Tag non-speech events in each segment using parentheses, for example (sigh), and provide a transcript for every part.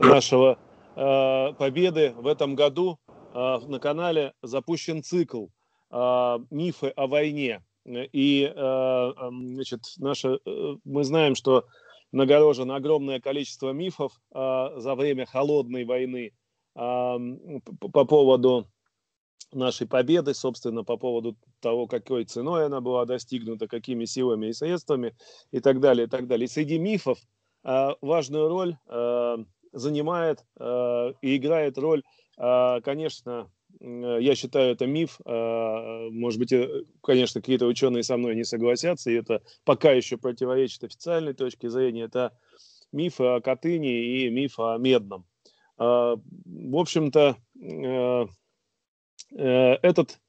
нашего э, победы в этом году э, на канале запущен цикл э, «Мифы о войне». И э, эм, значит, наши, э, мы знаем, что нагорожено огромное количество мифов э, за время холодной войны э, по поводу нашей победы, собственно, по поводу того, какой ценой она была достигнута, какими силами и средствами и так далее, и так далее. И среди мифов э, важную роль э, занимает э, и играет роль, э, конечно, э, я считаю, это миф. Э, может быть, э, конечно, какие-то ученые со мной не согласятся, и это пока еще противоречит официальной точке зрения. Это миф о Катыни и миф о Медном. В общем-то, этот,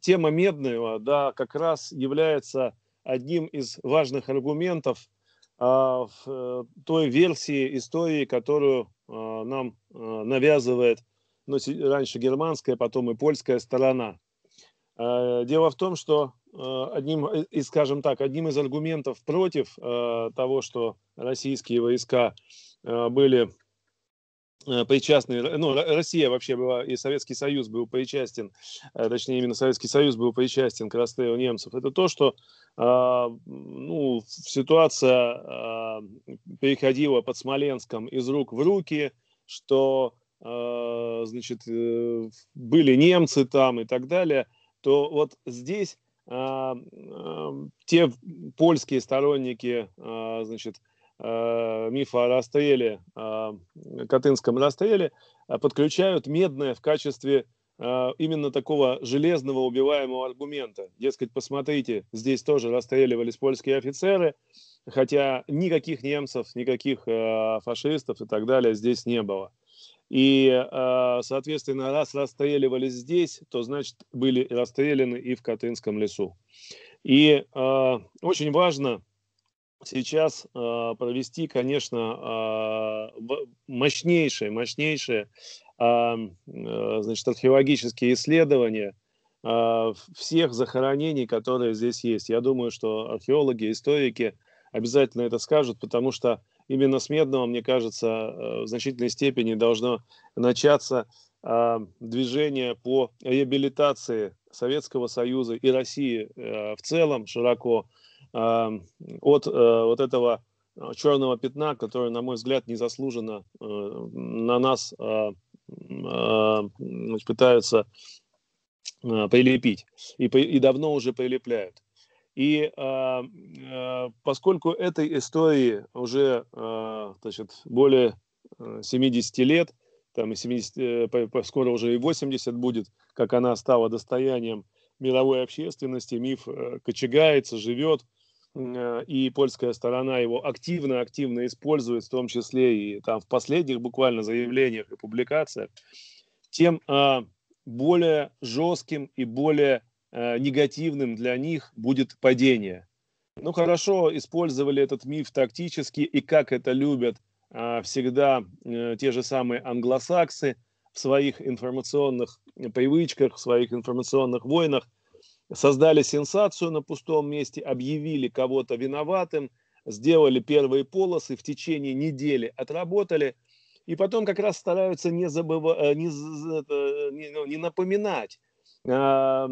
тема Медного да, как раз является одним из важных аргументов – а, в э, той версии истории, которую а, нам а, навязывает ну, раньше германская, потом и польская сторона. Дело в том, что одним, э, и, скажем так, одним из аргументов против того, что российские войска были Э, причастны, ну, Россия вообще была, и Советский Союз был причастен, э, точнее, именно Советский Союз был причастен к расстрелу немцев, это то, что а, ну, ситуация а, переходила под Смоленском из рук в руки, что а, значит, э, были немцы там и так далее, то вот здесь те польские сторонники, значит, Э, мифа о расстреле, о э, Катынском расстреле, э, подключают медное в качестве именно такого железного убиваемого аргумента. Дескать, посмотрите, здесь тоже расстреливались польские офицеры, хотя никаких немцев, никаких фашистов и так далее здесь не было. И, соответственно, раз расстреливались здесь, то, значит, были расстреляны и в Катынском лесу. И очень важно сейчас э, провести, конечно, э, мощнейшее, мощнейшие э, а, значит, археологические исследования э, всех захоронений, которые здесь есть. Я думаю, что археологи, историки обязательно это скажут, потому что именно с Медного, мне кажется, э, в значительной степени должно начаться движение по реабилитации Советского Союза и России э, в целом широко, от э, вот этого э, черного пятна, которое, на мой взгляд, незаслуженно э, на нас пытаются прилепить. И, и давно уже прилепляют. И э, э, поскольку этой истории уже э, значит, более 70 лет, там и 70, э, скоро уже и 80 будет, как она стала достоянием мировой общественности, миф э, кочегается, живет, э, Э, и польская сторона его активно-активно использует, в том числе и там в последних буквально заявлениях и публикациях, тем а, более жестким и более э, негативным для них будет падение. Ну хорошо, использовали этот миф тактически, и как это любят а, всегда э, те же самые англосаксы в своих информационных привычках, в своих информационных войнах – создали сенсацию на пустом месте, объявили кого-то виноватым, сделали первые полосы, в течение недели отработали, и потом как раз стараются не, забыва, э, не, ну, не напоминать. А,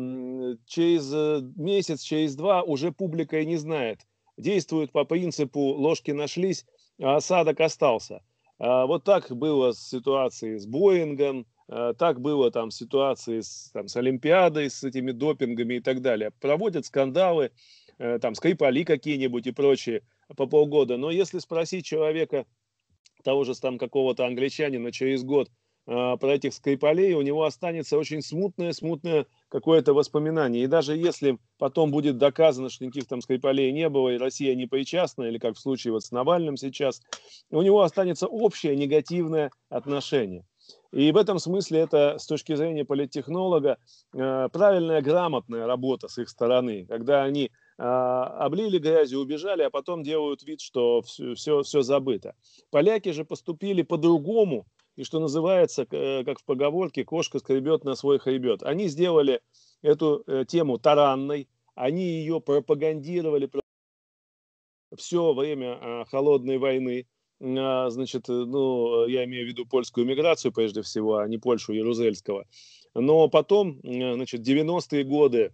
через э, месяц, через два уже публика и не знает. Действуют по принципу «ложки нашлись, а осадок остался». А, вот так было с ситуацией с Боингом, Э, так было там ситуации с, там, с Олимпиадой, с этими допингами и так далее. Проводят скандалы, э, там скрипали какие-нибудь и прочие по полгода. Но если спросить человека, того же там какого-то англичанина через год, э, про этих скрипалей, у него останется очень смутное-смутное какое-то воспоминание. И даже если потом будет доказано, что никаких там скрипалей не было, и Россия не причастна, или как в случае вот с Навальным сейчас, у него останется общее негативное отношение. И в этом смысле это, с точки зрения политтехнолога, э, правильная, грамотная работа с их стороны, когда они а, облили грязью, убежали, а потом делают вид, что все, все, все забыто. Поляки же поступили по-другому, и что называется, э, как в поговорке, кошка скребет на свой хребет. Они сделали эту э, тему таранной, они ее пропагандировали все время а, холодной войны, а, значит, э, ну, я имею в виду польскую миграцию прежде всего, а не Польшу Ярузельского. Но потом, э, значит, 90-е годы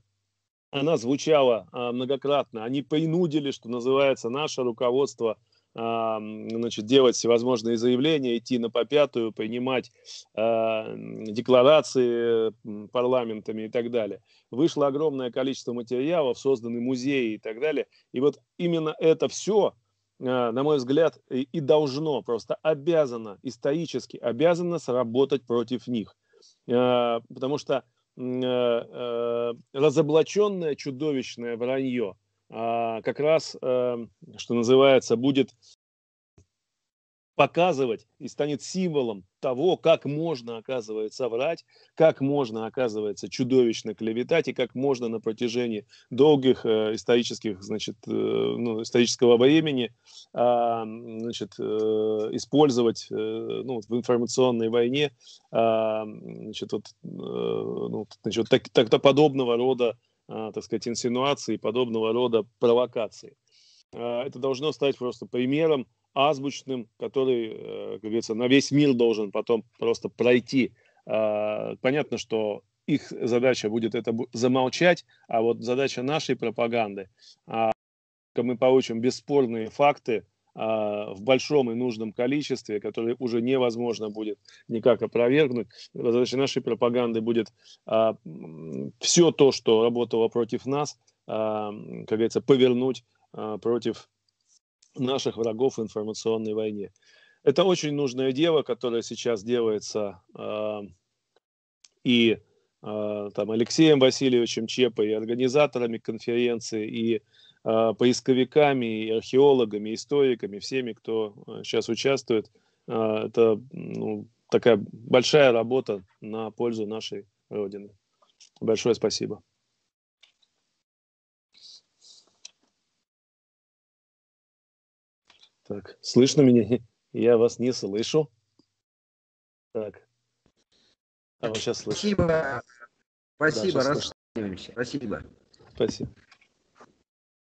она звучала а, многократно. Они принудили, что называется, наше руководство а, значит, делать всевозможные заявления, идти на попятую, принимать э, декларации парламентами и так далее. Вышло огромное количество материалов, созданы музеи и так далее. И вот именно это все Э, на мой взгляд, и должно, просто обязано, исторически обязано сработать против них. Э, потому что э, разоблаченное чудовищное вранье а, как раз, что называется, будет показывать и станет символом того, как можно, оказывается, врать, как можно, оказывается, чудовищно клеветать и как можно на протяжении долгих э, исторических, значит, э, ну, исторического времени э, значит, э, использовать э, ну, в информационной войне э, значит, вот, э, ну, значит, так, так, подобного рода э, так сказать, инсинуации, подобного рода провокации. Э, это должно стать просто примером азбучным, который, э, как говорится, на весь мир должен потом просто пройти. А, понятно, что их задача будет это замолчать, а вот задача нашей пропаганды, а, мы получим бесспорные факты а, в большом и нужном количестве, которые уже невозможно будет никак опровергнуть. Задача нашей пропаганды будет все то, что работало против нас, как говорится, повернуть против наших врагов в информационной войне. Это очень нужное дело, которое сейчас делается э, и э, там, Алексеем Васильевичем Чепой, и организаторами конференции, и э, поисковиками, и археологами, и историками, всеми, кто сейчас участвует. Э, это ну, такая большая работа на пользу нашей Родины. Большое спасибо. Так, слышно меня? (laughs) Я вас не слышу. Так. А вот сейчас слышу. Спасибо. Спасибо, да, расстанемся. Спасибо. Спасибо.